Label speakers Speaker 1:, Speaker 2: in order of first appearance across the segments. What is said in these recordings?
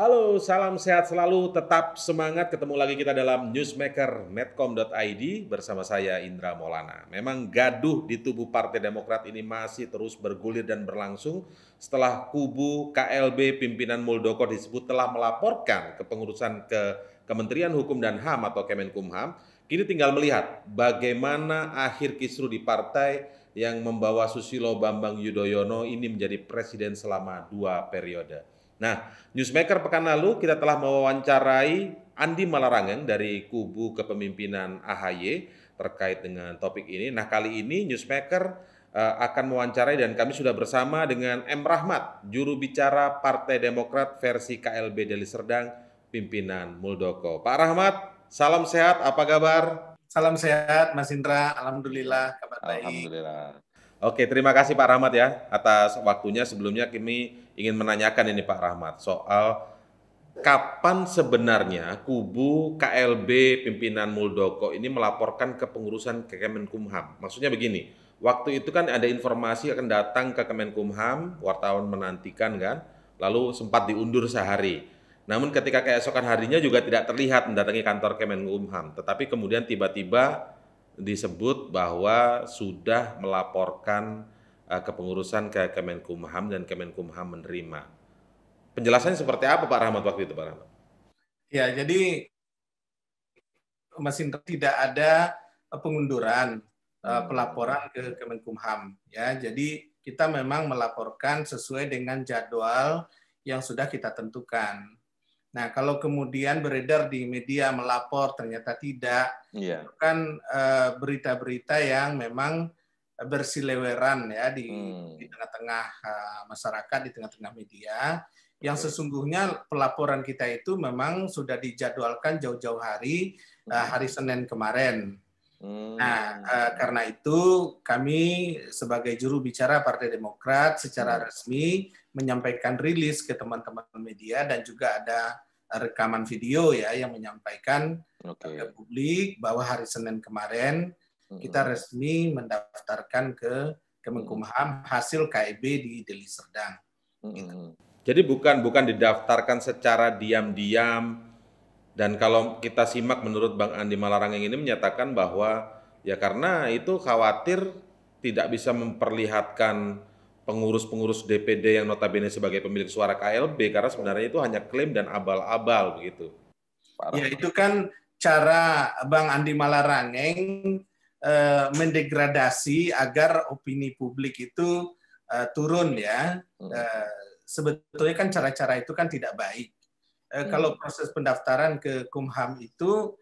Speaker 1: Halo, salam sehat selalu, tetap semangat ketemu lagi kita dalam newsmaker netcom.id bersama saya Indra Maulana. Memang gaduh di tubuh Partai Demokrat ini masih terus bergulir dan berlangsung setelah kubu KLB pimpinan Muldoko disebut telah melaporkan kepengurusan ke Kementerian Hukum dan HAM atau Kemenkumham. Kini tinggal melihat bagaimana akhir kisru di partai yang membawa Susilo Bambang Yudhoyono ini menjadi presiden selama dua periode. Nah, newsmaker pekan lalu kita telah mewawancarai Andi Malarangeng dari kubu kepemimpinan AHY terkait dengan topik ini. Nah, kali ini newsmaker uh, akan mewawancarai dan kami sudah bersama dengan M Rahmat, juru bicara Partai Demokrat versi KLB Deli Serdang, pimpinan Muldoko. Pak Rahmat, salam sehat, apa kabar? Salam sehat, Mas Indra. Alhamdulillah, kabar baik. Alhamdulillah. Oke, terima kasih Pak Rahmat ya atas waktunya. Sebelumnya kami ingin menanyakan ini Pak Rahmat soal kapan sebenarnya kubu KLB pimpinan Muldoko ini melaporkan ke pengurusan ke Kemenkumham? Maksudnya begini, waktu itu kan ada informasi akan datang ke Kemenkumham, wartawan menantikan kan, lalu sempat diundur sehari. Namun ketika keesokan harinya juga tidak terlihat mendatangi kantor Kemenkumham, tetapi kemudian tiba-tiba disebut bahwa sudah melaporkan uh, kepengurusan ke Kemenkumham dan Kemenkumham menerima. Penjelasannya seperti apa Pak Rahmat waktu itu Pak Rahmat? Ya, jadi
Speaker 2: Mas tidak ada pengunduran uh, pelaporan ke Kemenkumham ya. Jadi kita memang melaporkan sesuai dengan jadwal yang sudah kita tentukan. Nah, kalau kemudian beredar di media melapor ternyata tidak, yeah. itu kan eh, berita-berita uh, yang memang bersileweran ya di hmm. tengah-tengah uh, masyarakat di tengah-tengah media yang sesungguhnya pelaporan kita itu memang sudah dijadwalkan jauh-jauh hari eh, hmm. uh, hari Senin kemarin. Hmm. Nah, uh, karena itu kami sebagai juru bicara Partai Demokrat secara hmm. resmi menyampaikan rilis ke teman-teman media dan juga ada rekaman video ya yang menyampaikan okay. ke publik bahwa hari Senin kemarin kita resmi mendaftarkan ke Kemenkumham hasil KIB e di Deli Serdang.
Speaker 1: Gitu. Jadi bukan bukan didaftarkan secara diam-diam dan kalau kita simak menurut Bang Andi Malarang yang ini menyatakan bahwa ya karena itu khawatir tidak bisa memperlihatkan pengurus-pengurus DPD yang notabene sebagai pemilik suara KLB karena sebenarnya itu hanya klaim dan abal-abal begitu. -abal, Ya itu
Speaker 2: kan cara Bang Andi Malarangeng Eh, mendegradasi agar opini publik itu eh, turun ya. Hmm. Eh, sebetulnya kan cara-cara itu kan tidak baik. Hmm. kalau proses pendaftaran ke Kumham itu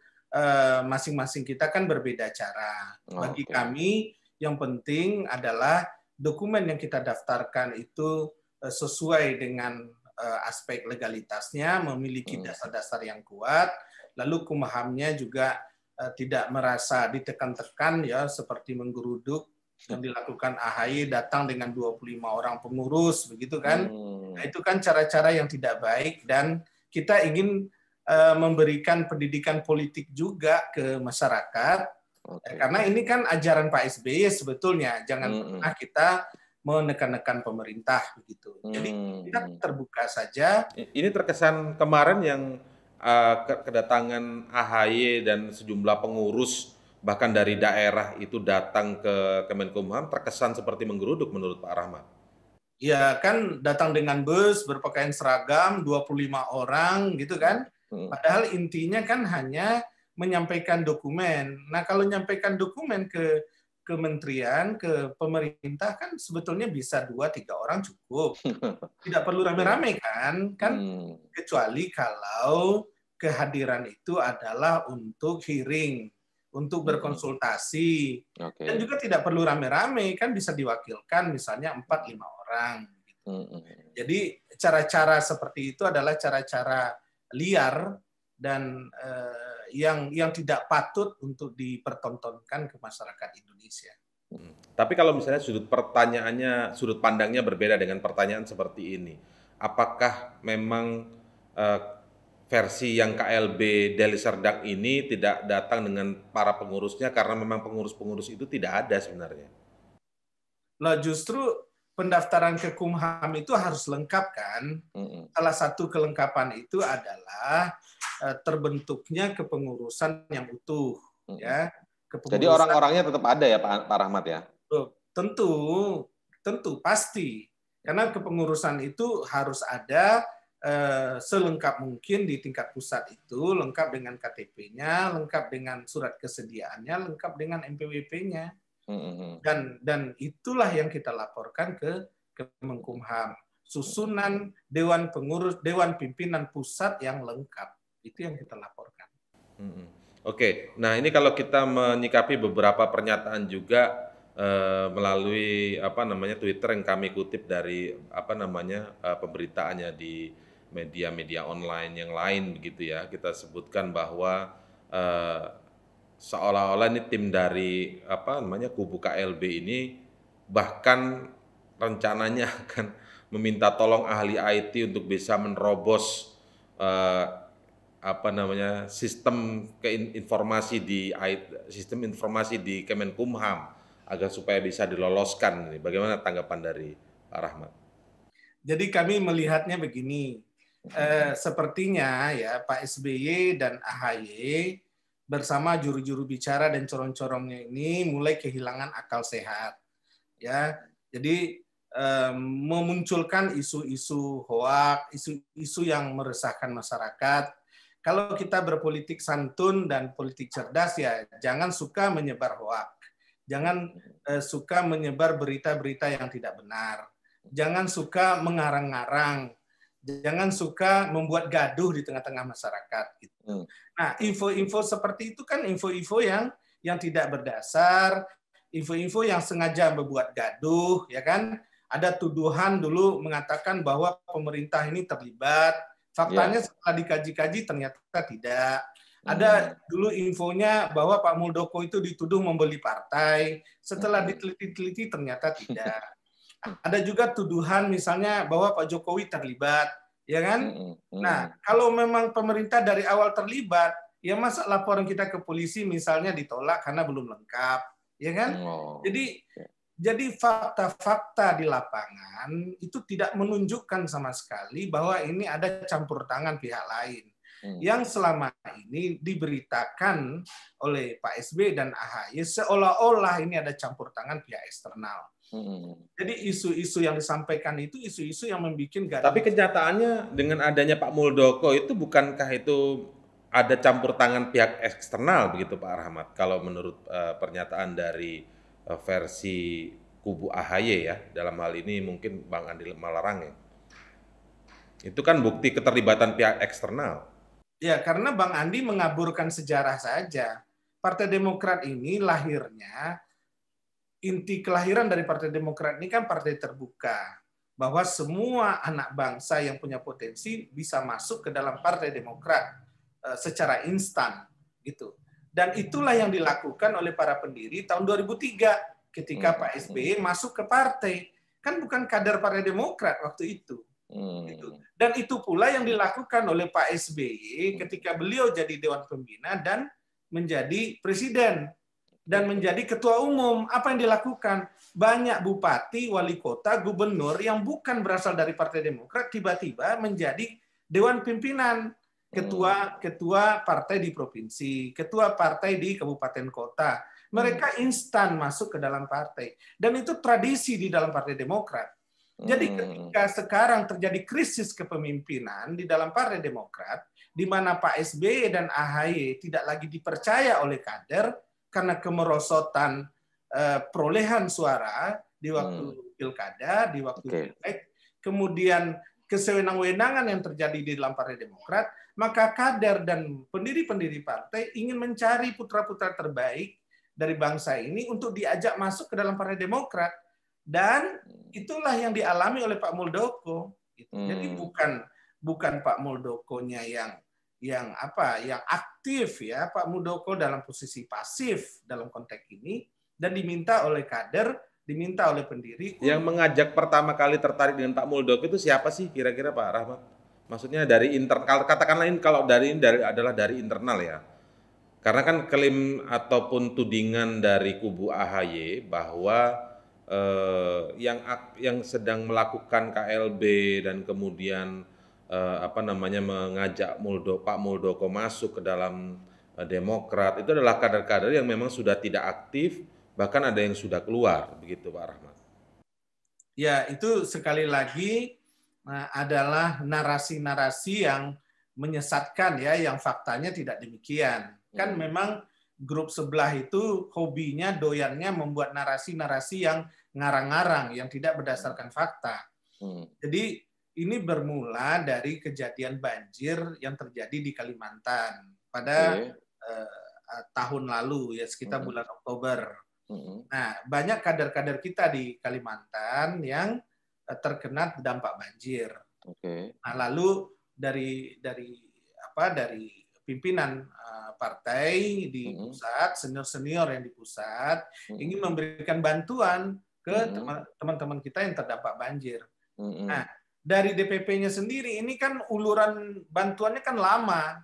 Speaker 2: masing-masing kita kan berbeda cara. Oh, Bagi kami yang penting adalah dokumen yang kita daftarkan itu sesuai dengan aspek legalitasnya, memiliki hmm. dasar-dasar yang kuat, lalu kumahamnya juga Eh, tidak merasa ditekan-tekan ya seperti menggeruduk yang dilakukan AHY datang dengan 25 orang pengurus begitu kan. Hmm. Nah, itu kan cara-cara yang tidak baik dan kita ingin uh, memberikan pendidikan politik juga ke masyarakat. Okay. Karena ini kan ajaran Pak SBY sebetulnya jangan hmm. pernah kita menekan-nekan pemerintah begitu. Hmm. Jadi kita terbuka saja.
Speaker 1: Ini terkesan kemarin yang uh, kedatangan AHY dan sejumlah pengurus bahkan dari daerah itu datang ke Kemenkumham terkesan seperti menggeruduk menurut Pak Rahmat.
Speaker 2: Ya kan datang dengan bus berpakaian seragam 25 orang gitu kan. Hmm. Padahal intinya kan hanya menyampaikan dokumen. Nah, kalau menyampaikan dokumen ke kementerian, ke pemerintah kan sebetulnya bisa dua tiga orang cukup, tidak perlu rame-rame kan, kan hmm. kecuali kalau kehadiran itu adalah untuk hearing, untuk hmm. berkonsultasi, okay. dan juga tidak perlu rame-rame kan bisa diwakilkan misalnya empat lima orang. Gitu. Hmm. Jadi cara-cara seperti itu adalah cara-cara liar dan eh, yang yang tidak patut untuk dipertontonkan ke masyarakat Indonesia.
Speaker 1: Hmm. Tapi kalau misalnya sudut pertanyaannya, sudut pandangnya berbeda dengan pertanyaan seperti ini, apakah memang uh, versi yang KLB Deli Serdang ini tidak datang dengan para pengurusnya karena memang pengurus-pengurus itu tidak ada sebenarnya?
Speaker 2: Nah justru pendaftaran ke Kumham itu harus lengkap kan? -hmm. Salah satu kelengkapan itu adalah Eh, terbentuknya kepengurusan yang utuh hmm. ya. Kepengurusan Jadi orang-orangnya
Speaker 1: tetap ada ya Pak, Rahmat ya.
Speaker 2: Tentu, tentu pasti. Karena kepengurusan itu harus ada eh, selengkap mungkin di tingkat pusat itu, lengkap dengan KTP-nya, lengkap dengan surat kesediaannya, lengkap dengan mpwp nya
Speaker 1: hmm, hmm, Dan
Speaker 2: dan itulah yang kita laporkan ke Kemenkumham susunan dewan pengurus dewan pimpinan pusat yang lengkap. Itu yang kita laporkan.
Speaker 1: Hmm. Oke, okay. nah ini kalau kita menyikapi beberapa pernyataan juga eh, melalui apa namanya Twitter yang kami kutip dari apa namanya eh, pemberitaannya di media-media online yang lain begitu ya kita sebutkan bahwa eh, seolah-olah ini tim dari apa namanya kubu KLB ini bahkan rencananya akan meminta tolong ahli IT untuk bisa menerobos eh, apa namanya sistem keinformasi di sistem informasi di Kemenkumham agar supaya bisa diloloskan ini. Bagaimana tanggapan dari Pak Rahmat?
Speaker 2: Jadi kami melihatnya begini, eh, sepertinya ya Pak SBY dan AHY bersama juru-juru bicara dan corong-corongnya ini mulai kehilangan akal sehat, ya. Jadi eh, memunculkan isu-isu hoak, isu-isu yang meresahkan masyarakat, kalau kita berpolitik santun dan politik cerdas ya jangan suka menyebar hoak. Jangan eh, suka menyebar berita-berita yang tidak benar. Jangan suka mengarang-arang. Jangan suka membuat gaduh di tengah-tengah masyarakat gitu. Hmm. Nah, info-info seperti itu kan info-info yang yang tidak berdasar, info-info yang sengaja membuat gaduh ya kan. Ada tuduhan dulu mengatakan bahwa pemerintah ini terlibat Faktanya yeah. setelah dikaji-kaji ternyata tidak. Ada hmm. dulu infonya bahwa Pak Muldoko itu dituduh membeli partai. Setelah hmm. diteliti-teliti ternyata tidak. Ada juga tuduhan misalnya bahwa Pak Jokowi terlibat, ya kan? Hmm, nah, kalau memang pemerintah dari awal terlibat, ya masa laporan kita ke polisi misalnya ditolak karena belum lengkap, ya kan? Oh, Jadi jadi fakta-fakta di lapangan itu tidak menunjukkan sama sekali bahwa ini ada campur tangan pihak lain. Hmm. Yang selama ini diberitakan oleh Pak SB dan AHY seolah-olah ini ada campur tangan pihak eksternal. Hmm. Jadi isu-isu yang disampaikan itu isu-isu yang membuat Tapi
Speaker 1: kenyataannya dengan adanya Pak Muldoko itu bukankah itu ada campur tangan pihak eksternal begitu Pak Rahmat kalau menurut uh, pernyataan dari Eh, versi kubu AHY ya dalam hal ini mungkin Bang Andi Malarang ya. Itu kan bukti keterlibatan pihak eksternal.
Speaker 2: Ya, karena Bang Andi mengaburkan sejarah saja. Partai Demokrat ini lahirnya inti kelahiran dari Partai Demokrat ini kan partai terbuka bahwa semua anak bangsa yang punya potensi bisa masuk ke dalam Partai Demokrat eh, secara instan gitu. Dan itulah yang dilakukan oleh para pendiri tahun 2003 ketika hmm. Pak SBY masuk ke partai. Kan bukan kader Partai Demokrat waktu itu. Hmm. Gitu. Dan itu pula yang dilakukan oleh Pak SBY ketika beliau jadi Dewan Pembina dan menjadi Presiden dan hmm. menjadi ketua umum. Apa yang dilakukan? Banyak bupati, wali kota, gubernur yang bukan berasal dari Partai Demokrat tiba-tiba menjadi dewan pimpinan ketua hmm. ketua partai di provinsi, ketua partai di kabupaten kota. Mereka hmm. instan masuk ke dalam partai dan itu tradisi di dalam Partai Demokrat. Jadi hmm. ketika sekarang terjadi krisis kepemimpinan di dalam Partai Demokrat di mana Pak SBY e dan AHY tidak lagi dipercaya oleh kader karena kemerosotan eh, perolehan suara di waktu hmm. pilkada, di waktu okay. pileg, kemudian kesewenang-wenangan yang terjadi di dalam Partai Demokrat maka kader dan pendiri-pendiri partai ingin mencari putra-putra terbaik dari bangsa ini untuk diajak masuk ke dalam Partai Demokrat dan itulah yang dialami oleh Pak Muldoko. Gitu. Hmm. Jadi bukan bukan Pak Muldokonya yang yang apa yang aktif ya Pak Muldoko dalam posisi pasif dalam konteks ini dan diminta oleh kader diminta oleh pendiri
Speaker 1: yang mengajak pertama kali tertarik dengan Pak Muldoko itu siapa sih kira-kira Pak Rahmat? Maksudnya dari internal katakanlah ini kalau dari dari adalah dari internal ya. Karena kan klaim ataupun tudingan dari kubu AHY bahwa eh, yang yang sedang melakukan KLB dan kemudian eh, apa namanya mengajak Muldo Pak Muldoko masuk ke dalam eh, Demokrat itu adalah kader-kader yang memang sudah tidak aktif bahkan ada yang sudah keluar begitu Pak Rahmat.
Speaker 2: Ya, itu sekali lagi Nah, adalah narasi-narasi yang menyesatkan ya, yang faktanya tidak demikian. Kan hmm. memang grup sebelah itu hobinya, doyannya membuat narasi-narasi yang ngarang-ngarang, yang tidak berdasarkan fakta. Hmm. Jadi ini bermula dari kejadian banjir yang terjadi di Kalimantan pada okay. uh, eh, eh, tahun lalu ya sekitar hmm. bulan Oktober. Hmm. Nah banyak kader-kader kita di Kalimantan yang terkena dampak banjir. Okay. Nah, lalu dari dari apa dari pimpinan eh, partai di mm-hmm. pusat, senior-senior yang di pusat mm-hmm. ingin memberikan bantuan ke teman-teman kita yang terdampak banjir. Mm-hmm. Nah, dari DPP-nya sendiri ini kan uluran bantuannya kan lama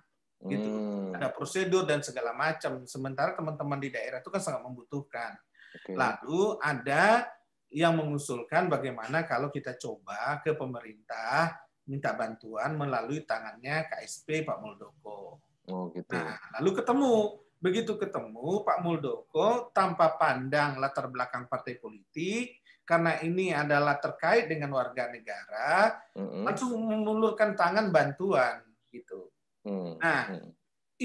Speaker 2: mm-hmm. gitu. Mm. Ada prosedur dan segala macam. Sementara teman-teman di daerah itu kan sangat membutuhkan. Okay. Lalu ada yang mengusulkan bagaimana kalau kita coba ke pemerintah minta bantuan melalui tangannya KSP Pak Muldoko. Oh, gitu. Nah, lalu ketemu. Begitu ketemu Pak Muldoko tanpa pandang latar belakang partai politik, karena ini adalah terkait dengan warga negara, mm-hmm. langsung mengulurkan tangan bantuan gitu. Mm-hmm. Nah, hmm.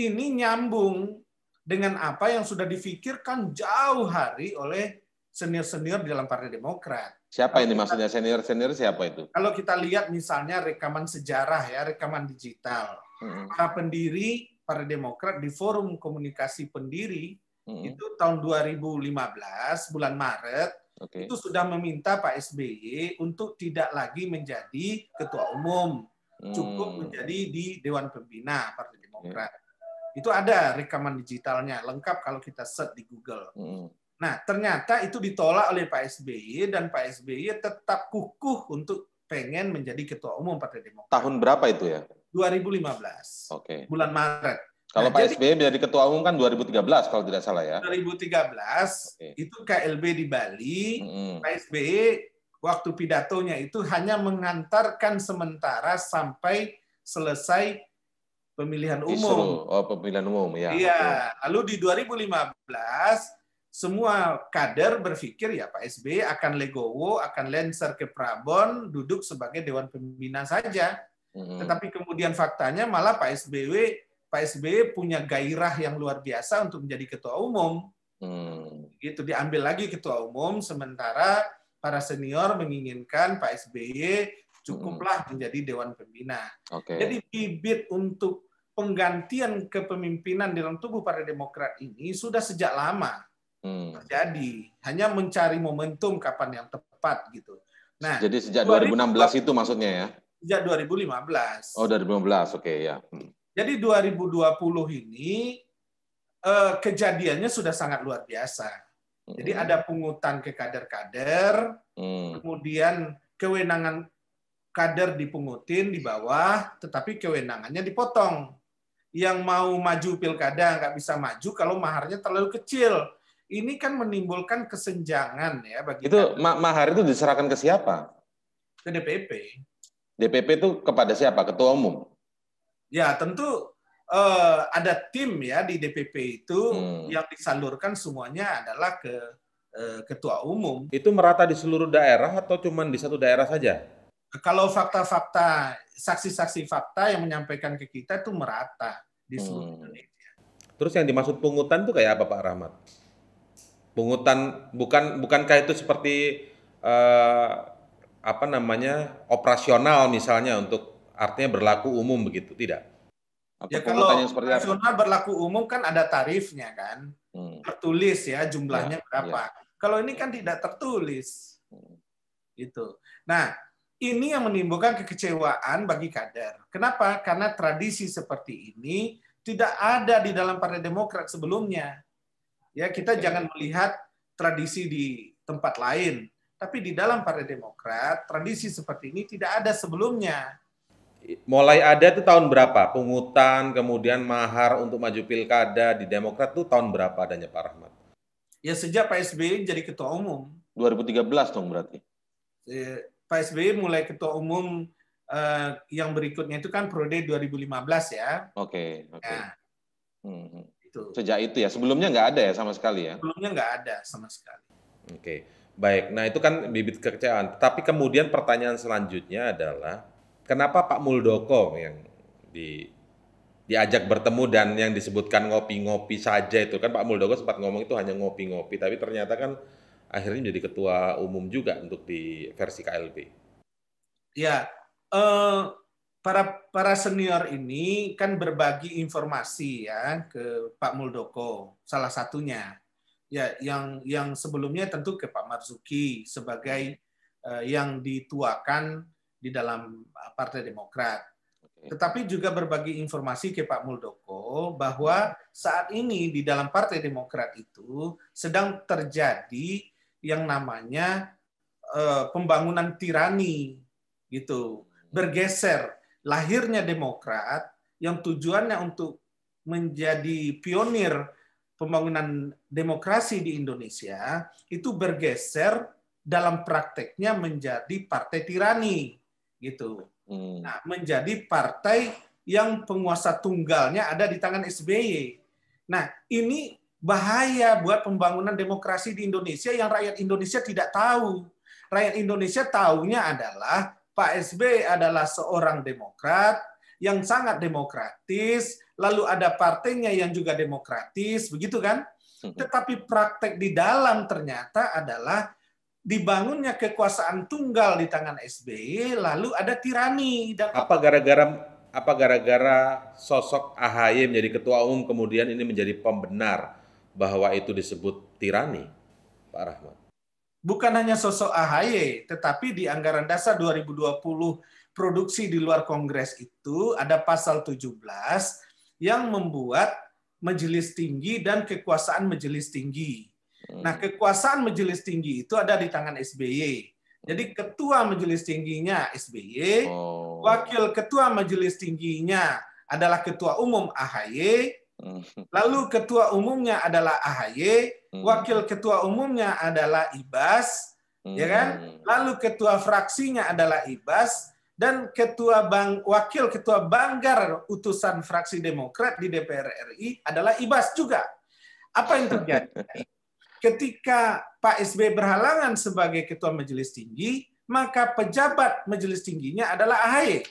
Speaker 2: ini nyambung dengan apa yang sudah difikirkan jauh hari oleh senior-senior di dalam Partai Demokrat.
Speaker 1: Siapa ini maksudnya senior-senior siapa itu?
Speaker 2: Kalau kita lihat misalnya rekaman sejarah ya, rekaman digital. Hmm. Para pendiri Partai Demokrat di forum komunikasi pendiri hmm. itu tahun 2015 bulan Maret
Speaker 1: okay. itu sudah
Speaker 2: meminta Pak SBY untuk tidak lagi menjadi ketua umum, hmm. cukup menjadi di dewan pembina Partai Demokrat. Hmm. Itu ada rekaman digitalnya lengkap kalau kita search di Google. Hmm. Nah, ternyata itu ditolak oleh Pak SBY dan Pak SBY tetap kukuh untuk pengen menjadi ketua umum Partai Demokrat.
Speaker 1: Tahun berapa itu ya?
Speaker 2: 2015. Oke. Okay. Bulan Maret.
Speaker 1: Kalau nah, Pak SBY menjadi ketua umum kan 2013 kalau tidak salah ya.
Speaker 2: 2013 okay. itu KLB di Bali, hmm Pak SBY waktu pidatonya itu hanya mengantarkan sementara sampai selesai pemilihan umum. Isu.
Speaker 1: Oh, pemilihan umum ya. Iya,
Speaker 2: lalu di 2015 semua kader berpikir ya Pak SBY akan legowo, akan lenser ke Prabon, duduk sebagai dewan pembina saja. Mm-hmm. Tetapi kemudian faktanya malah Pak SBY Pak SBY punya gairah yang luar biasa untuk menjadi ketua umum. Mm. Gitu diambil lagi ketua umum sementara para senior menginginkan Pak SBY cukuplah hmm menjadi dewan pembina. Okay. Jadi bibit untuk penggantian kepemimpinan dalam tubuh Partai demokrat ini sudah sejak lama hmm. Hanya mencari momentum kapan yang tepat gitu.
Speaker 1: Nah, jadi sejak 2016 belas itu maksudnya ya?
Speaker 2: Sejak 2015.
Speaker 1: Oh, 2015, oke okay, ya. Hmm.
Speaker 2: Jadi 2020 ini eh, kejadiannya sudah sangat luar biasa. Jadi hmm. ada pungutan ke kader-kader, hmm. kemudian kewenangan kader dipungutin di bawah, tetapi kewenangannya dipotong. Yang mau maju pilkada nggak bisa maju kalau maharnya terlalu kecil ini kan menimbulkan kesenjangan ya bagi
Speaker 1: itu ma mahar itu diserahkan ke siapa? Ke DPP. DPP itu kepada siapa? Ketua umum.
Speaker 2: Ya tentu eh, ada tim ya di DPP itu hmm. yang disalurkan semuanya adalah ke
Speaker 1: eh, ketua umum. Itu merata di seluruh daerah atau cuma di satu daerah saja?
Speaker 2: Kalau fakta-fakta saksi-saksi fakta yang menyampaikan ke kita itu merata
Speaker 1: di hmm. seluruh hmm. Indonesia. Terus yang dimaksud pungutan itu kayak apa Pak Rahmat? Pungutan bukan bukankah itu seperti uh, apa namanya operasional misalnya untuk artinya berlaku umum begitu tidak? Atau ya kalau operasional
Speaker 2: berlaku umum kan ada tarifnya kan hmm. tertulis ya jumlahnya ya, berapa. Ya. Kalau ini kan tidak tertulis hmm. itu. Nah ini yang menimbulkan kekecewaan bagi kader. Kenapa? Karena tradisi seperti ini tidak ada di dalam Partai Demokrat sebelumnya. Ya, kita jangan melihat tradisi di tempat lain, tapi di dalam Partai Demokrat tradisi seperti ini tidak ada sebelumnya.
Speaker 1: Mulai ada itu tahun berapa? Pungutan, kemudian mahar untuk maju pilkada di Demokrat itu tahun berapa adanya Pak Rahmat? Ya sejak Pak SBY jadi
Speaker 2: ketua umum.
Speaker 1: 2013 dong berarti.
Speaker 2: Ya, Pak SBY mulai ketua umum eh, yang berikutnya itu kan periode 2015 ya.
Speaker 1: Oke. Okay, Oke. Okay. Nah. Ya. Hmm, hmm itu. Sejak itu ya, sebelumnya nggak ada ya sama sekali ya?
Speaker 2: Sebelumnya nggak ada sama sekali.
Speaker 1: Oke, okay. baik. Nah itu kan bibit kerjaan. Tapi kemudian pertanyaan selanjutnya adalah, kenapa Pak Muldoko yang di diajak bertemu dan yang disebutkan ngopi-ngopi saja itu kan Pak Muldoko sempat ngomong itu hanya ngopi-ngopi, tapi ternyata kan akhirnya menjadi ketua umum juga untuk di versi KLB.
Speaker 2: Ya, uh, para para senior ini kan berbagi informasi ya ke Pak Muldoko salah satunya ya yang yang sebelumnya tentu ke Pak Marzuki sebagai uh, yang dituakan di dalam eh, Partai Demokrat. Tetapi juga berbagi informasi ke Pak Muldoko bahwa saat ini di dalam Partai Demokrat itu sedang terjadi yang namanya uh, pembangunan tirani gitu bergeser lahirnya Demokrat yang tujuannya untuk menjadi pionir pembangunan demokrasi di Indonesia itu bergeser dalam prakteknya menjadi partai tirani gitu. Hmm. Nah, menjadi partai yang penguasa tunggalnya ada di tangan SBY. Nah, ini bahaya buat pembangunan demokrasi di Indonesia yang rakyat Indonesia tidak tahu. Rakyat Indonesia tahunya adalah Pak SB adalah seorang demokrat yang sangat demokratis, lalu ada partainya yang juga demokratis, begitu kan? Hmm. Tetapi praktek di dalam ternyata adalah dibangunnya kekuasaan tunggal di tangan SBY, lalu ada tirani. Dan... Apa
Speaker 1: gara-gara apa gara-gara sosok AHY menjadi ketua umum kemudian ini menjadi pembenar bahwa itu disebut tirani, Pak Rahmat?
Speaker 2: bukan hanya sosok AHY, tetapi di anggaran dasar 2020 produksi di luar Kongres itu ada pasal 17 yang membuat majelis tinggi dan kekuasaan majelis tinggi. Hmm. Nah, kekuasaan majelis tinggi itu ada di tangan SBY. Jadi ketua majelis tingginya SBY, oh. wakil ketua majelis tingginya adalah ketua umum AHY, hmm. lalu ketua umumnya adalah AHY, Hmm. wakil ketua umumnya adalah Ibas, hmm. ya kan? Hmm. Lalu ketua fraksinya adalah Ibas dan ketua bang wakil ketua Banggar utusan fraksi Demokrat di DPR RI adalah Ibas juga. Apa yang terjadi? Ketika Pak SB berhalangan sebagai ketua majelis tinggi, maka pejabat majelis tingginya adalah AHY.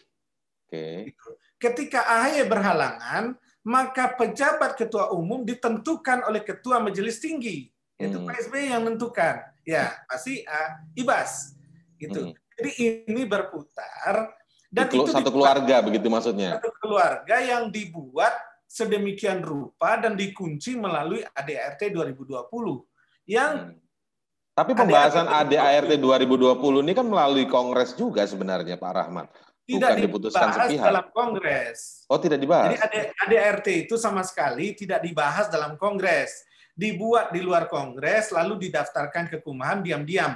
Speaker 2: Okay. Ketika AHY berhalangan, maka pejabat ketua umum ditentukan oleh ketua majelis tinggi yaitu hmm. Pak yang menentukan ya pasti uh, ibas gitu hmm. jadi ini berputar
Speaker 1: dan Di, itu satu keluarga begitu maksudnya satu
Speaker 2: keluarga yang dibuat sedemikian rupa dan dikunci melalui ADRT 2020 yang hmm.
Speaker 1: Tapi pembahasan ADART 2020 ini kan melalui kongres juga sebenarnya Pak Rahmat tidak Bukan diputuskan dibahas dalam
Speaker 2: kongres.
Speaker 1: Oh, tidak dibahas. Jadi AD,
Speaker 2: ADRT itu sama sekali tidak dibahas dalam kongres. Dibuat di luar kongres lalu didaftarkan ke Kumham diam-diam.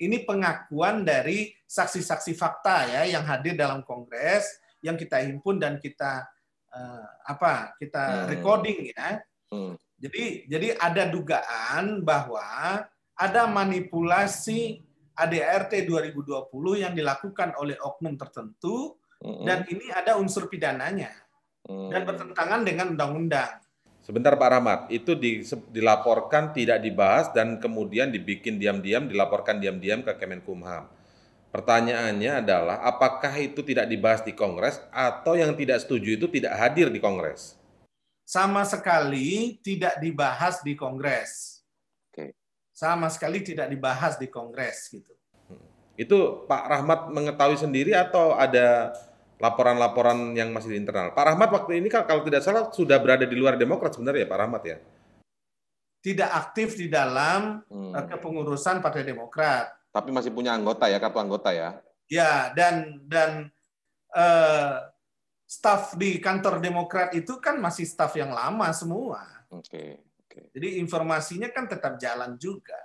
Speaker 2: Ini pengakuan dari saksi-saksi fakta ya yang hadir dalam kongres yang kita himpun dan kita uh, apa? kita hmm. recording ya. Hmm. Jadi jadi ada dugaan bahwa ada manipulasi ADRT 2020 yang dilakukan oleh oknum tertentu mm-hmm. dan ini ada unsur pidananya mm. dan bertentangan dengan undang-undang.
Speaker 1: Sebentar Pak Rahmat, itu di, dilaporkan tidak dibahas dan kemudian dibikin diam-diam, dilaporkan diam-diam ke Kemenkumham. Pertanyaannya adalah apakah itu tidak dibahas di Kongres atau yang tidak setuju itu tidak hadir di Kongres?
Speaker 2: Sama sekali tidak dibahas di Kongres sama sekali tidak dibahas di Kongres gitu.
Speaker 1: Hmm. Itu Pak Rahmat mengetahui sendiri atau ada laporan-laporan yang masih di internal? Pak Rahmat waktu ini kalau tidak salah sudah berada di luar Demokrat sebenarnya ya, Pak Rahmat ya?
Speaker 2: Tidak aktif di dalam hmm. Eh, kepengurusan Partai Demokrat.
Speaker 1: Tapi masih punya anggota ya, kartu anggota ya?
Speaker 2: Ya, dan dan uh, eh, staf di kantor Demokrat itu kan masih staff yang lama semua. Oke. Okay okay. Jadi informasinya kan tetap jalan juga.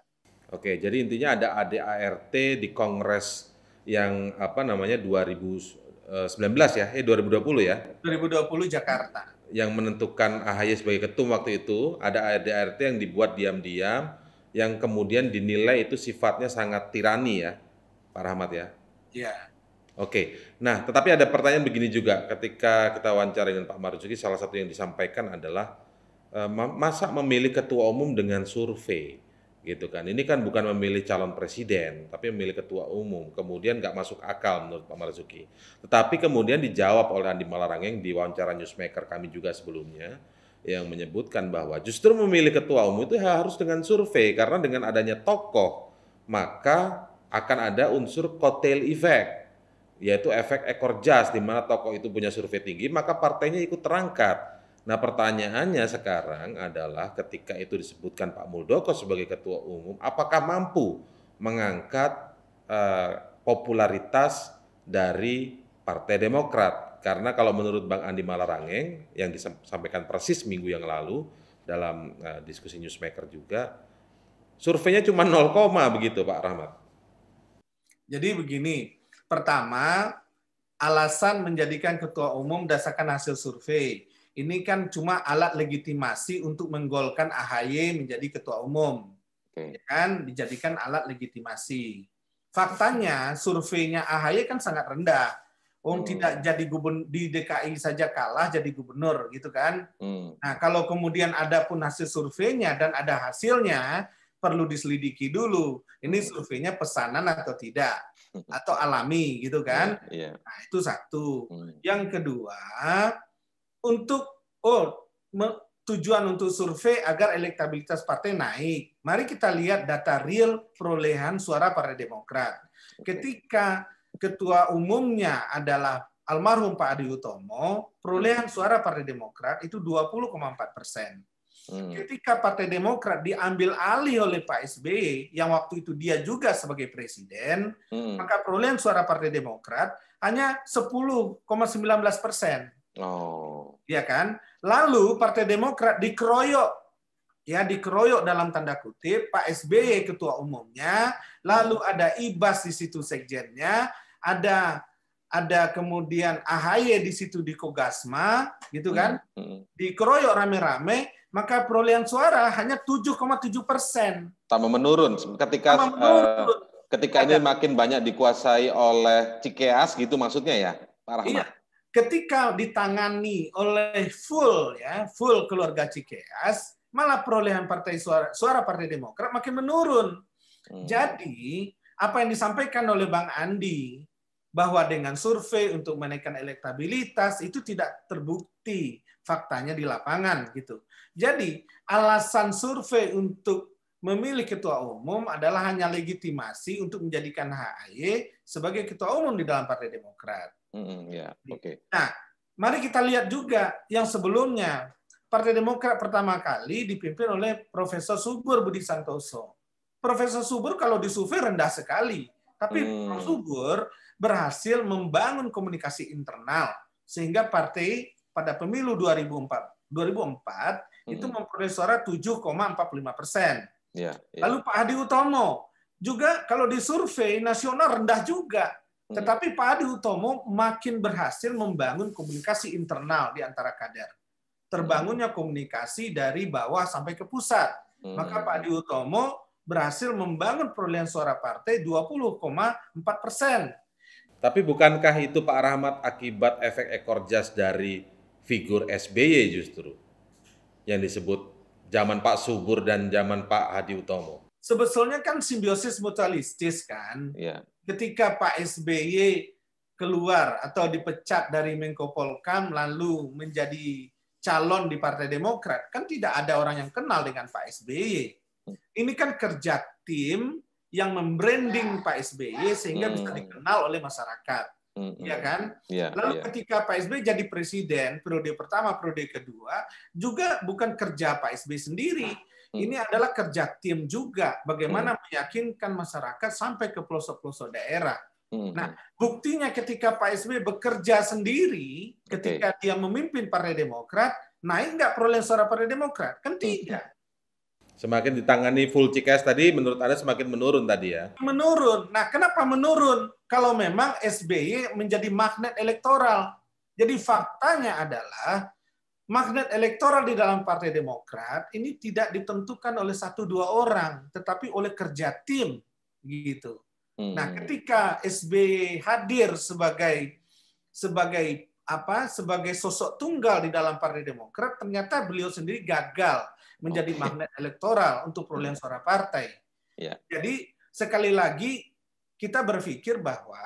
Speaker 1: Oke, jadi intinya ada ADART di Kongres yang apa namanya 2019 eh, ya, eh 2020 ya?
Speaker 2: 2020 Jakarta.
Speaker 1: Yang menentukan AHY sebagai ketum waktu itu, ada ADART yang dibuat diam-diam, yang kemudian dinilai itu sifatnya sangat tirani ya, Pak Rahmat ya? Iya. Oke, nah tetapi ada pertanyaan begini juga ketika kita wawancara dengan Pak Marzuki, salah satu yang disampaikan adalah Eh, masa memilih ketua umum dengan survei gitu kan ini kan bukan memilih calon presiden tapi memilih ketua umum kemudian nggak masuk akal menurut Pak Marzuki tetapi kemudian dijawab oleh Andi Malarangeng di wawancara newsmaker kami juga sebelumnya yang menyebutkan bahwa justru memilih ketua umum itu ya harus dengan survei karena dengan adanya tokoh maka akan ada unsur kotel effect yaitu efek ekor jas di mana tokoh itu punya survei tinggi maka partainya ikut terangkat Nah pertanyaannya sekarang adalah ketika itu disebutkan Pak Muldoko sebagai ketua umum, apakah mampu mengangkat uh, popularitas dari Partai Demokrat? Karena kalau menurut Bang Andi Malarangeng yang disampaikan persis minggu yang lalu dalam uh, diskusi newsmaker juga, surveinya cuma 0, begitu Pak Rahmat.
Speaker 2: Jadi begini, pertama alasan menjadikan ketua umum dasarkan hasil survei ini kan cuma alat legitimasi untuk menggolkan AHY menjadi ketua umum. Ya kan dijadikan alat legitimasi. Faktanya surveinya AHY kan sangat rendah. Om hmm. tidak jadi gubernur di DKI saja kalah jadi gubernur gitu kan. Hmm. Nah, kalau kemudian ada pun hasil surveinya dan ada hasilnya perlu diselidiki dulu. Ini hmm. surveinya pesanan atau tidak hmm. atau alami gitu kan. Yeah, yeah. Nah, itu satu. Hmm. Yang kedua, untuk oh tujuan untuk survei agar elektabilitas partai naik. Mari kita lihat data real perolehan suara Partai Demokrat. Ketika ketua umumnya adalah almarhum Pak Adi Utomo, perolehan suara Partai Demokrat itu 20,4 persen. Hmm. Ketika Partai Demokrat diambil alih oleh Pak SBY, e, yang waktu itu dia juga sebagai presiden, hmm. maka perolehan suara Partai Demokrat hanya 10,19 persen. Oh ya kan? Lalu Partai Demokrat dikeroyok ya dikeroyok dalam tanda kutip Pak SBY ketua umumnya, lalu ada Ibas di situ sekjennya, ada ada kemudian AHY di situ di Kogasma, gitu kan? Hmm. Dikeroyok rame-rame, maka perolehan suara hanya 7,7 persen.
Speaker 1: Tambah menurun ketika Tama eh, menurun. ketika ini makin banyak dikuasai oleh Cikeas gitu maksudnya ya, Pak Rahmat. Iya
Speaker 2: ketika ditangani oleh full ya full keluarga Cikeas malah perolehan partai suara suara partai Demokrat makin menurun. Hmm. Jadi apa yang disampaikan oleh Bang Andi bahwa dengan survei untuk menaikkan elektabilitas itu tidak terbukti faktanya di lapangan gitu. Jadi alasan survei untuk memilih ketua umum adalah hanya legitimasi untuk menjadikan HAY sebagai ketua umum di dalam Partai Demokrat.
Speaker 1: Mm-hmm, yeah, okay.
Speaker 2: Nah, mari kita lihat juga yang sebelumnya Partai Demokrat pertama kali dipimpin oleh Profesor Subur Budi Santoso. Profesor Subur kalau di survei rendah sekali, tapi mm. Prof. Subur berhasil membangun komunikasi internal sehingga partai pada pemilu 2004 2004 mm. itu hmm. memperoleh suara 7,45 persen
Speaker 1: Ya, ya. Lalu
Speaker 2: Pak Hadi Utomo juga kalau disurvei nasional rendah juga. Hmm. Tetapi Pak Hadi Utomo makin berhasil membangun komunikasi internal di antara kader. Terbangunnya hmm. komunikasi dari bawah sampai ke pusat. Hmm. Maka Pak Hadi Utomo berhasil membangun
Speaker 1: perolehan suara
Speaker 2: partai 20,4 persen.
Speaker 1: Tapi bukankah itu Pak Rahmat akibat efek ekor jas dari figur SBY justru yang disebut zaman Pak Subur dan zaman Pak Hadi Utomo?
Speaker 2: Sebetulnya kan simbiosis mutualistis kan. Ya. Ketika Pak SBY keluar atau dipecat dari Menko Polkam lalu menjadi calon di Partai Demokrat, kan tidak ada orang yang kenal dengan Pak SBY. Ini kan kerja tim yang membranding Pak SBY sehingga bisa hmm. dikenal oleh masyarakat. Mm-hmm. kan? Yeah, Lalu yeah. ketika Pak SBY jadi presiden periode pertama, periode kedua juga bukan kerja Pak SBY sendiri. Mm. Ini adalah kerja tim juga bagaimana mm. meyakinkan masyarakat sampai ke pelosok-pelosok daerah. Mm. Nah, buktinya ketika Pak SBY bekerja sendiri, ketika okay. dia memimpin Partai Demokrat, naik nggak perolehan suara Partai Demokrat? Kan tidak.
Speaker 1: Semakin ditangani full cks tadi, menurut Anda semakin menurun tadi ya?
Speaker 2: Menurun. Nah, kenapa menurun? Kalau memang SBY menjadi magnet elektoral. Jadi faktanya adalah magnet elektoral di dalam Partai Demokrat ini tidak ditentukan oleh satu dua orang, tetapi oleh kerja tim gitu. Nah, hmm. Nah, ketika SBY hadir sebagai sebagai apa? Sebagai sosok tunggal di dalam Partai Demokrat, ternyata beliau sendiri gagal menjadi okay. magnet elektoral untuk perolehan hmm. suara partai. Yeah. Jadi sekali lagi kita berpikir bahwa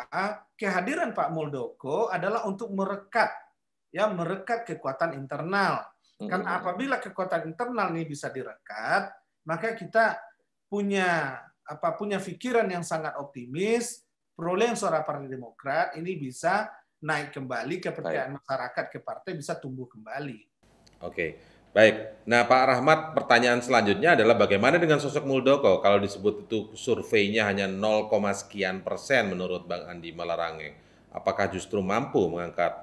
Speaker 2: kehadiran Pak Muldoko adalah untuk merekat ya merekat kekuatan internal. Kan apabila kekuatan internal ini bisa direkat, maka kita punya apa punya pikiran yang sangat optimis perolehan suara Partai Demokrat ini bisa naik kembali kepercayaan masyarakat ke partai bisa tumbuh kembali.
Speaker 1: Oke. Okay. Baik. Nah, Pak Rahmat, pertanyaan selanjutnya adalah bagaimana dengan sosok Muldoko kalau disebut itu surveinya hanya 0, sekian persen menurut Bang Andi Malarange? Apakah justru mampu mengangkat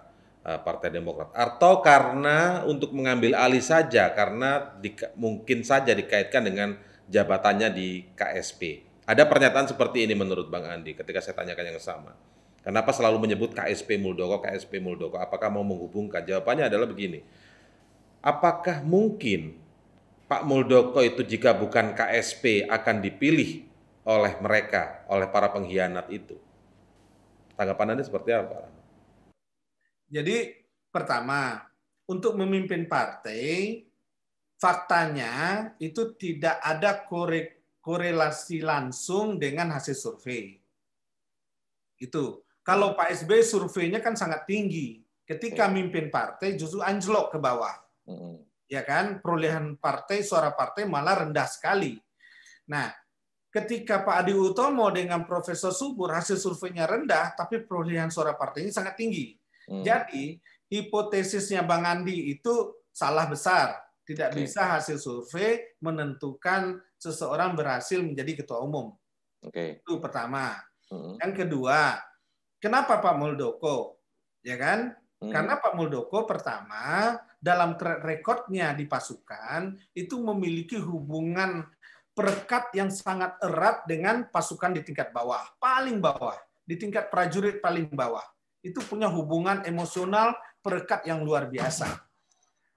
Speaker 1: eh, Partai Demokrat atau karena untuk mengambil alih saja karena di, mungkin saja dikaitkan dengan jabatannya di KSP. Ada pernyataan seperti ini menurut Bang Andi ketika saya tanyakan yang sama. Kenapa selalu menyebut KSP Muldoko, KSP Muldoko? Apakah mau menghubungkan? Jawabannya adalah begini Apakah mungkin Pak Muldoko itu jika bukan KSP akan dipilih oleh mereka, oleh para pengkhianat itu? Tanggapan Anda seperti apa?
Speaker 2: Jadi pertama, untuk memimpin partai, faktanya itu tidak ada kore korelasi langsung dengan hasil survei. Itu. Kalau Pak SB surveinya kan sangat tinggi. Ketika iya. mimpin partai justru anjlok ke bawah Ya kan? Perolehan partai, suara partai malah rendah sekali. Nah, ketika Pak Adi Utomo dengan Profesor Subur hasil surveinya rendah, tapi perolehan suara partainya sangat tinggi. Hmm. Jadi hipotesisnya Bang Andi itu salah besar. Tidak okay. bisa hasil survei menentukan seseorang berhasil menjadi ketua umum. Okay. Itu pertama. Hmm. Yang kedua, kenapa Pak Muldoko? Ya kan? Hmm. Karena Pak Muldoko pertama dalam track recordnya di pasukan itu memiliki hubungan perekat yang sangat erat dengan pasukan di tingkat bawah, paling bawah, di tingkat prajurit paling bawah. Itu punya hubungan emosional perekat yang luar biasa.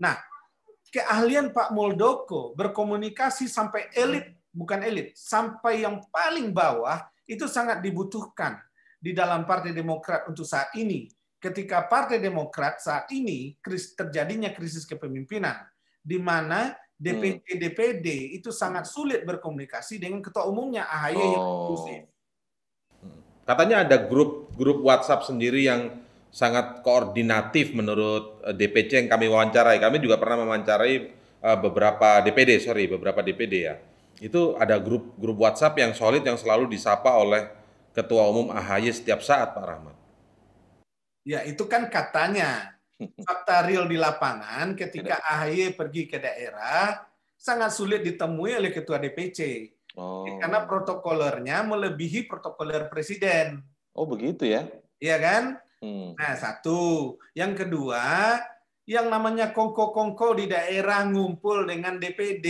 Speaker 2: Nah, keahlian Pak Muldoko berkomunikasi sampai elit, bukan elit, sampai yang paling bawah itu sangat dibutuhkan di dalam Partai Demokrat untuk saat ini ketika Partai Demokrat saat ini terjadinya krisis kepemimpinan, di mana dpd DPD hmm. itu sangat sulit berkomunikasi dengan ketua umumnya AHY oh. yang inklusif.
Speaker 1: Hmm. Katanya ada grup grup WhatsApp sendiri yang sangat koordinatif menurut eh, DPC yang kami wawancarai. Kami juga pernah mewawancarai eh, beberapa DPD, sorry, beberapa DPD ya. Itu ada grup grup WhatsApp yang solid yang selalu disapa oleh Ketua Umum AHY setiap saat, Pak Rahmat.
Speaker 2: Ya, itu kan katanya. Fakta real di lapangan ketika AHY pergi ke daerah sangat sulit ditemui oleh ketua DPC. Oh. karena protokolernya melebihi protokoler presiden. Oh, begitu ya. Iya kan? Hmm. Nah, satu. Yang kedua, yang namanya kongko-kongko di daerah ngumpul dengan DPD,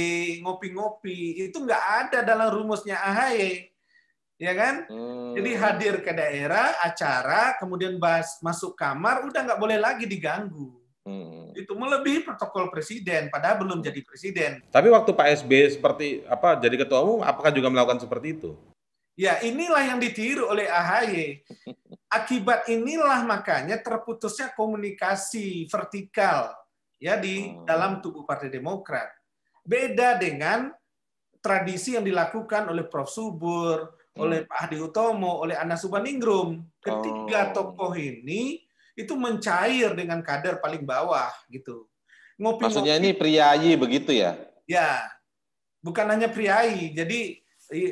Speaker 2: ngopi-ngopi, itu nggak ada dalam rumusnya AHY ya kan? Hmm. Jadi hadir ke daerah, acara, kemudian bahas, masuk kamar, udah nggak boleh lagi diganggu. Hmm. Itu melebihi protokol presiden, padahal belum
Speaker 1: jadi presiden. Tapi waktu Pak SB seperti apa jadi ketua umum, apakah juga melakukan seperti itu?
Speaker 2: Ya inilah yang ditiru oleh AHY. Akibat inilah makanya terputusnya komunikasi vertikal ya di hmm. dalam tubuh Partai Demokrat. Beda dengan tradisi yang dilakukan oleh Prof. Subur, Iya. oleh Pak Hadi Utomo, oleh Anna Subaningrum. Ketiga oh. tokoh ini itu mencair dengan kader paling bawah gitu. Ngopi, -ngopi. Maksudnya ini priayi begitu ya? Ya, bukan hanya priayi. Jadi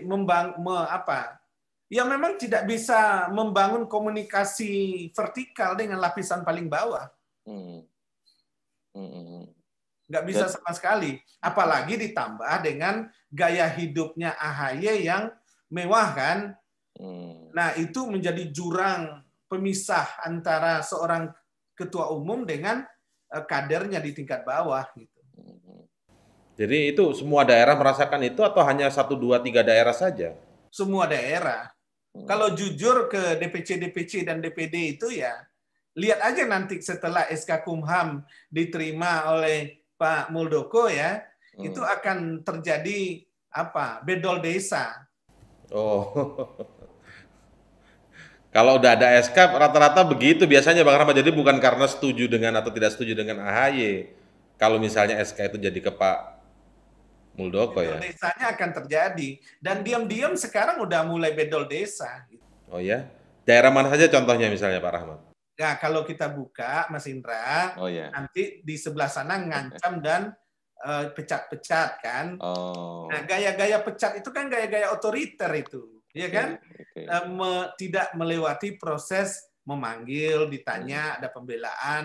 Speaker 2: membang me, apa? Ya memang tidak bisa membangun komunikasi vertikal dengan lapisan paling bawah.
Speaker 1: Hmm. hmm, hmm, hmm.
Speaker 2: Nggak bisa sama sekali. Apalagi ditambah dengan gaya hidupnya AHY yang mewah kan. Hmm. Nah itu menjadi jurang pemisah antara seorang ketua umum dengan eh, kadernya di tingkat bawah gitu.
Speaker 1: Jadi itu semua daerah merasakan itu atau hanya satu dua tiga daerah saja?
Speaker 2: Semua daerah. Hmm. Kalau jujur ke DPC DPC dan DPD itu ya lihat aja nanti setelah SK Kumham diterima oleh Pak Muldoko ya hmm. itu akan terjadi apa bedol desa
Speaker 1: Oh. Kalau udah ada SK rata-rata begitu biasanya Bang Rahmat. Jadi bukan karena setuju dengan atau tidak setuju dengan AHY. Kalau misalnya SK itu jadi ke Pak Muldoko bedol ya.
Speaker 2: desanya akan terjadi dan diam-diam sekarang udah mulai bedol desa.
Speaker 1: Oh ya. Daerah mana saja contohnya misalnya Pak Rahmat?
Speaker 2: Nah, kalau kita buka Mas Indra, oh, ya. nanti di sebelah sana ngancam dan Eh, pecat-pecat kan.
Speaker 1: Oh. Nah,
Speaker 2: gaya-gaya pecat itu kan gaya-gaya otoriter itu, ya kan? okay. Eh, me, tidak melewati proses memanggil, ditanya, hmm. ada pembelaan.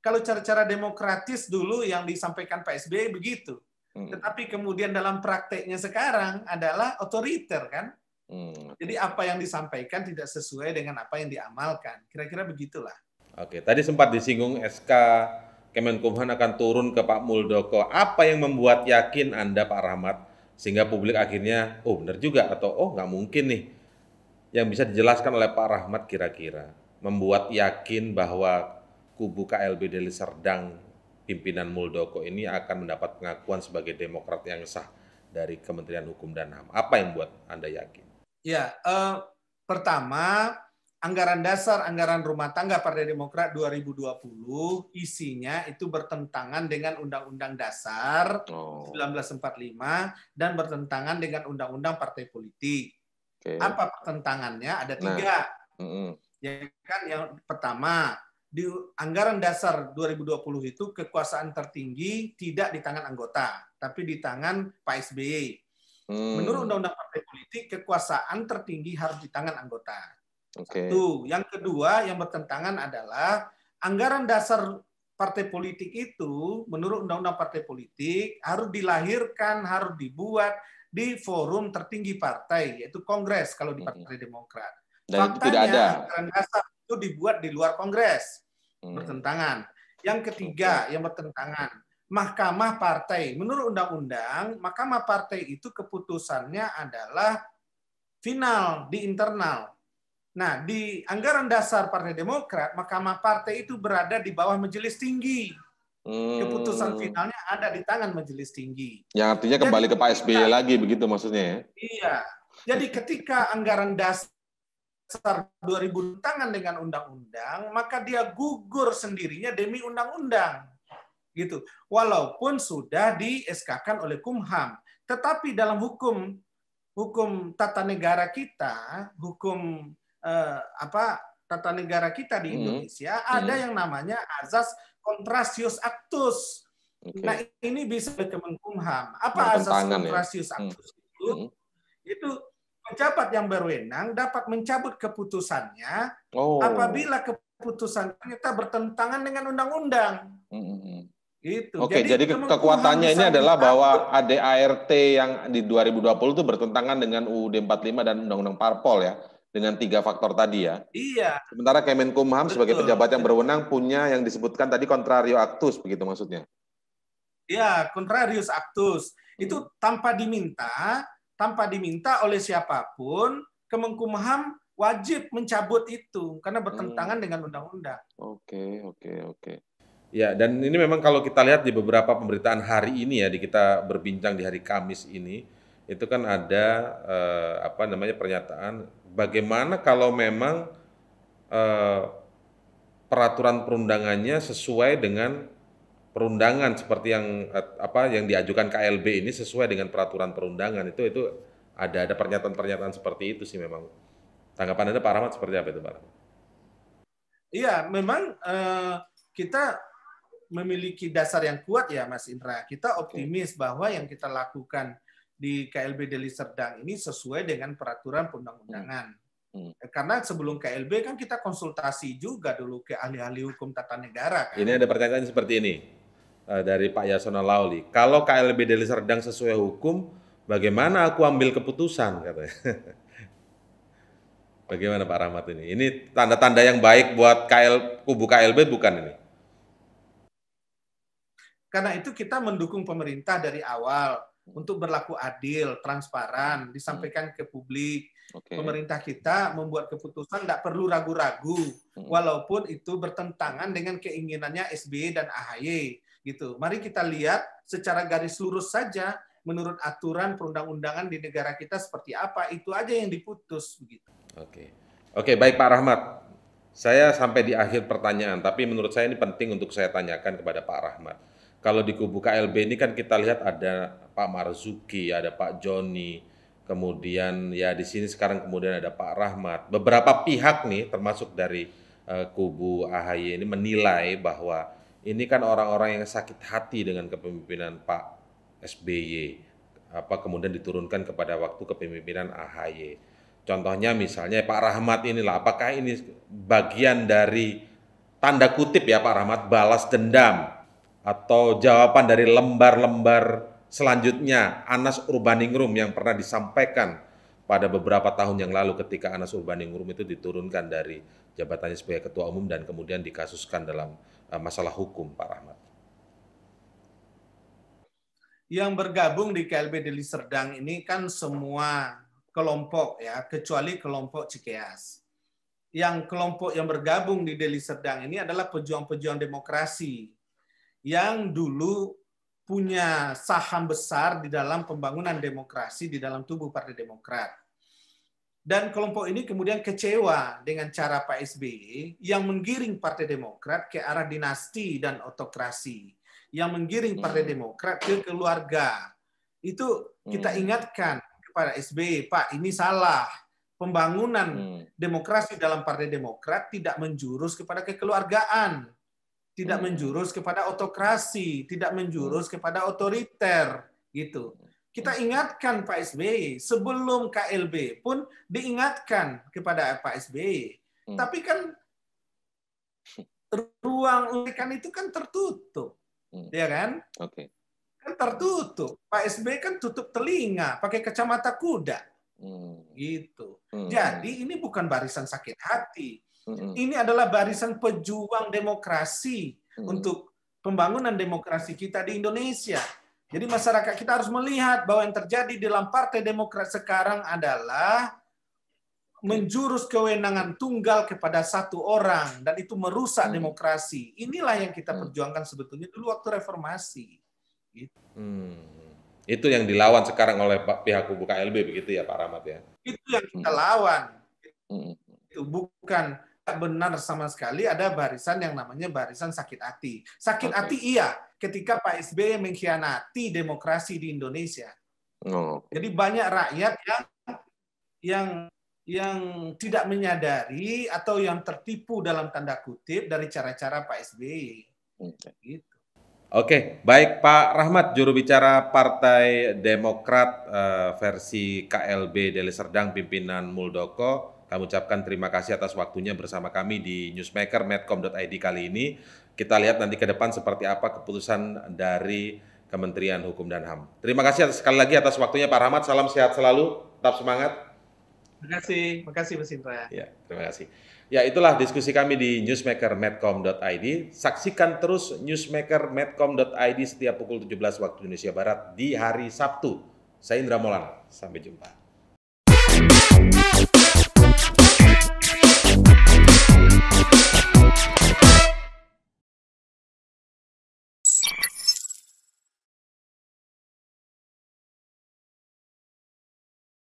Speaker 2: Kalau cara-cara demokratis dulu yang disampaikan Pak SBY begitu. Hmm. Tetapi kemudian dalam prakteknya sekarang adalah otoriter kan. Hmm. Jadi apa yang disampaikan tidak sesuai dengan apa yang diamalkan. Kira-kira begitulah.
Speaker 1: Oke, tadi sempat disinggung SK Kemenkumhan akan turun ke Pak Muldoko. Apa yang membuat yakin Anda Pak Rahmat sehingga publik akhirnya oh benar juga atau oh nggak mungkin nih yang bisa dijelaskan oleh Pak Rahmat kira-kira membuat yakin bahwa kubu KLB Deli Serdang pimpinan Muldoko ini akan mendapat pengakuan sebagai demokrat yang sah dari Kementerian Hukum dan HAM. Apa yang buat Anda yakin?
Speaker 2: Ya, eh, pertama anggaran dasar anggaran rumah tangga Partai Demokrat 2020 isinya itu bertentangan dengan Undang-Undang Dasar oh. 1945 dan bertentangan dengan Undang-Undang Partai Politik. Okay. Apa pertentangannya? Ada nah. tiga. Nah. Mm -hmm. Ya kan yang pertama di anggaran dasar 2020 itu kekuasaan tertinggi tidak di tangan anggota, tapi di tangan Pak SBY. Hmm. Menurut Undang-Undang Partai Politik, kekuasaan tertinggi harus di tangan anggota.
Speaker 1: Okay. Satu.
Speaker 2: Yang kedua yang bertentangan adalah anggaran dasar partai politik itu menurut undang-undang partai
Speaker 1: politik
Speaker 2: harus dilahirkan, harus dibuat di forum tertinggi partai yaitu Kongres kalau di Partai mm-hmm. Demokrat.
Speaker 1: Dan Faktanya, itu tidak ada.
Speaker 2: anggaran dasar itu dibuat di luar Kongres. Hmm. Bertentangan. Yang ketiga okay. yang bertentangan Mahkamah Partai. Menurut undang-undang, Mahkamah Partai itu keputusannya adalah final di internal Nah, di anggaran dasar Partai Demokrat, Mahkamah Partai itu berada di bawah majelis tinggi.
Speaker 1: Hmm. Keputusan
Speaker 2: finalnya ada di tangan majelis tinggi.
Speaker 1: Yang artinya kembali ke Pak SBY e lagi begitu maksudnya ya.
Speaker 2: Iya. Jadi ketika anggaran dasar 2000 tangan dengan undang-undang, maka dia gugur sendirinya demi undang-undang. Gitu. Walaupun sudah di SK-kan oleh Kumham, tetapi dalam hukum hukum tata negara kita, hukum eh, apa tata negara kita di hmm. Indonesia hmm. ada yang namanya azas kontrasius actus. Okay. Nah, ini bisa berkembang Kemenkumham. Apa azas kontrasius ya? Hmm. actus hmm. itu? Hmm. Itu pejabat yang berwenang dapat mencabut keputusannya
Speaker 1: oh. apabila
Speaker 2: keputusan kita bertentangan dengan undang-undang. Hmm,
Speaker 1: gitu. Oke, jadi, jadi kekuatannya ini adalah bahwa ADART yang di 2020 itu bertentangan dengan UUD 45 dan Undang-Undang Parpol ya dengan tiga faktor tadi ya. Iya. Sementara Kemenkumham Betul. sebagai pejabat yang berwenang punya yang disebutkan tadi contrario actus begitu maksudnya.
Speaker 2: Iya, contrarius actus. Itu hmm. tanpa diminta, tanpa diminta oleh siapapun, Kemenkumham wajib mencabut itu karena bertentangan hmm. dengan undang-undang.
Speaker 1: Oke, oke, oke. Okay. Ya, dan ini memang kalau kita lihat di beberapa pemberitaan hari ini ya, di kita berbincang di hari Kamis ini, itu kan ada eh, apa namanya pernyataan bagaimana kalau memang eh, peraturan perundangannya sesuai dengan perundangan seperti yang eh, apa yang diajukan KLB ini sesuai dengan peraturan perundangan itu itu ada ada pernyataan-pernyataan seperti itu sih memang tanggapan anda Pak Rahmat seperti apa itu Pak Rahmat?
Speaker 2: Iya memang eh, kita memiliki dasar yang kuat ya Mas Indra kita optimis bahwa yang kita lakukan di KLB Deli Serdang ini sesuai dengan peraturan perundang-undangan. Hmm. Hmm. Eh, karena sebelum KLB kan kita konsultasi juga dulu ke ahli-ahli hukum tata negara.
Speaker 1: Kan? Ini ada pertanyaan seperti ini eh, dari Pak Yasona Lauli. Kalau KLB Deli Serdang sesuai hukum, bagaimana aku ambil keputusan Bagaimana Pak Rahmat ini? Ini tanda-tanda yang baik buat KL, kubu KLB bukan ini?
Speaker 2: Karena itu kita mendukung pemerintah dari awal untuk berlaku adil, transparan, disampaikan ke publik. Okay. Pemerintah kita membuat keputusan tidak perlu ragu-ragu, hmm. walaupun itu bertentangan dengan keinginannya SBY dan AHY. Gitu. Mari kita lihat secara garis lurus saja menurut aturan perundang-undangan di negara kita seperti apa itu aja yang
Speaker 1: diputus begitu. Oke, oke baik Pak Rahmat. Saya sampai di akhir pertanyaan, tapi menurut saya ini penting untuk saya tanyakan kepada Pak Rahmat kalau di kubu KLB ini kan kita lihat ada Pak Marzuki, ada Pak Joni, kemudian ya di sini sekarang kemudian ada Pak Rahmat. Beberapa pihak nih termasuk dari uh, kubu AHY ini menilai bahwa ini kan orang-orang yang sakit hati dengan kepemimpinan Pak SBY apa kemudian diturunkan kepada waktu kepemimpinan AHY. Contohnya misalnya Pak Rahmat inilah apakah ini bagian dari tanda kutip ya Pak Rahmat balas dendam atau jawaban dari lembar-lembar selanjutnya Anas Urbaningrum yang pernah disampaikan pada beberapa tahun yang lalu ketika Anas Urbaningrum itu diturunkan dari jabatannya sebagai ketua umum dan kemudian dikasuskan dalam eh, masalah hukum Pak Rahmat.
Speaker 2: Yang bergabung di KLB Deli Serdang ini kan semua kelompok ya, kecuali kelompok Cikeas. Yang kelompok yang bergabung di Deli Serdang ini adalah pejuang-pejuang demokrasi yang dulu punya saham besar di dalam pembangunan demokrasi di dalam tubuh Partai Demokrat. Dan kelompok ini kemudian kecewa dengan cara Pak SBY e yang menggiring Partai Demokrat ke arah dinasti dan otokrasi, yang menggiring hmm. Partai Demokrat ke keluarga. Itu kita hmm. ingatkan kepada SBY, e, Pak, ini salah. Pembangunan hmm. demokrasi dalam Partai Demokrat tidak menjurus kepada kekeluargaan tidak menjurus kepada otokrasi, tidak menjurus kepada otoriter gitu. Kita ingatkan Pak SBY sebelum KLB pun diingatkan kepada Pak SBY. Hmm. Tapi kan ruang ikan itu kan tertutup. Hmm. Ya kan?
Speaker 1: Oke. Okay.
Speaker 2: Kan tertutup. Pak SBY kan tutup telinga pakai kacamata kuda. Hmm. Gitu. Hmm. Jadi ini bukan barisan sakit hati ini adalah barisan pejuang demokrasi hmm untuk pembangunan demokrasi kita di Indonesia. Jadi masyarakat kita harus melihat bahwa yang terjadi dalam Partai Demokrat sekarang adalah menjurus kewenangan tunggal kepada satu orang dan itu merusak mm. demokrasi. Inilah yang kita mm. perjuangkan sebetulnya dulu waktu reformasi.
Speaker 1: Gitu. Hmm. Itu yang dilawan sekarang oleh pihak kubu KLB begitu ya Pak Rahmat ya?
Speaker 2: Itu yang kita mm. lawan. Hmm. Itu bukan benar sama sekali ada barisan yang namanya barisan sakit hati. Sakit okay. hati iya ketika Pak SBY mengkhianati demokrasi di Indonesia. Oh. Jadi banyak rakyat yang yang yang tidak menyadari atau yang tertipu dalam tanda kutip dari cara-cara Pak SBY. Okay. Gitu.
Speaker 1: Oke, baik Pak Rahmat, juru bicara Partai Demokrat uh, versi KLB Deli Serdang pimpinan Muldoko. Kami ucapkan terima kasih atas waktunya bersama kami di newsmaker medcom.id kali ini. Kita lihat nanti ke depan seperti apa keputusan dari Kementerian Hukum dan HAM. Terima kasih sekali lagi atas waktunya Pak Rahmat. Salam sehat selalu, tetap semangat.
Speaker 2: Terima kasih, terima kasih Mas Indra. Ya,
Speaker 1: terima kasih. Ya, itulah diskusi kami di newsmaker newsmaker.medcom.id. Saksikan terus newsmaker newsmaker.medcom.id setiap pukul 17 waktu Indonesia Barat di hari Sabtu. Saya Indra Maulana, sampai jumpa. Thank you.